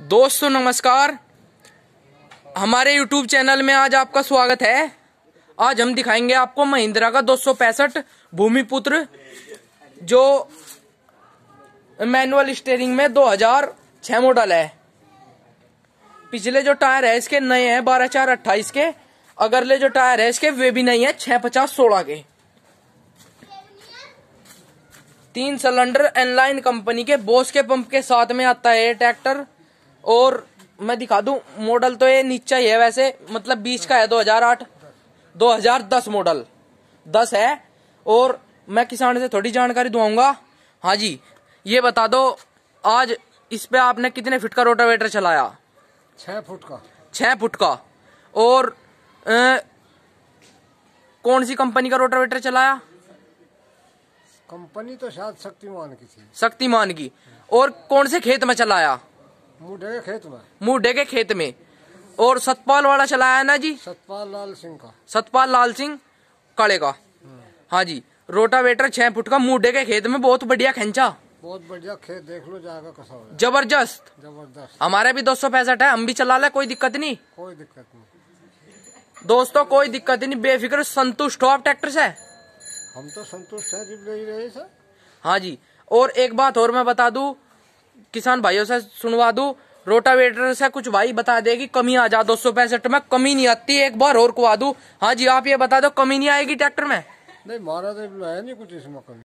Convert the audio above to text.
दोस्तों नमस्कार हमारे YouTube चैनल में आज आपका स्वागत है आज हम दिखाएंगे आपको महिंद्रा का दो भूमिपुत्र जो मैनुअल स्टेयरिंग में 2006 मॉडल है पिछले जो टायर है इसके नए हैं बारह चार अट्ठाईस के अगरले जो टायर है इसके वे भी नए है छह पचास सोलह के तीन सिलेंडर एनलाइन कंपनी के बोस के पंप के साथ में आता है ट्रैक्टर और मैं दिखा दू मॉडल तो ये नीचा ही है वैसे मतलब बीच का है 2008 2010 मॉडल 10 है और मैं किसान से थोड़ी जानकारी दुआऊंगा हाँ जी ये बता दो आज इस पे आपने कितने फुट का रोटावेटर चलाया छह फुट का छह फुट का और ए, कौन सी कंपनी का रोटावेटर चलाया कंपनी तो शायद शक्तिमान की थी शक्तिमान की और कौन से खेत में चलाया मुडे खेत में मुडे के खेत में और सतपाल वाला चलाया ना जी सतपाल लाल सिंह का सतपाल लाल सिंह काले का हाँ, हाँ जी रोटावेटर छह फुट का मुडे के खेत में बहुत बढ़िया खेचा बहुत बढ़िया खेत देख लो जाएगा कसा जबरदस्त जबरदस्त हमारे भी दो सौ पैंसठ है हम भी चला ले कोई दिक्कत नहीं कोई दिक्कत नहीं दोस्तों कोई दिक्कत नहीं बेफिक्र संतुष्ट हो आप ट्रैक्टर से हम तो संतुष्ट है जी हाँ जी और एक बात और मैं बता दू किसान भाइयों से सुनवा दू रोटावेटर से कुछ भाई बता दे कमी आ जा दो सौ पैंसठ में कमी नहीं आती एक बार और कुआ दू हाँ जी आप ये बता दो कमी नहीं आएगी ट्रैक्टर में नहीं मारा तो है नहीं कुछ इसमें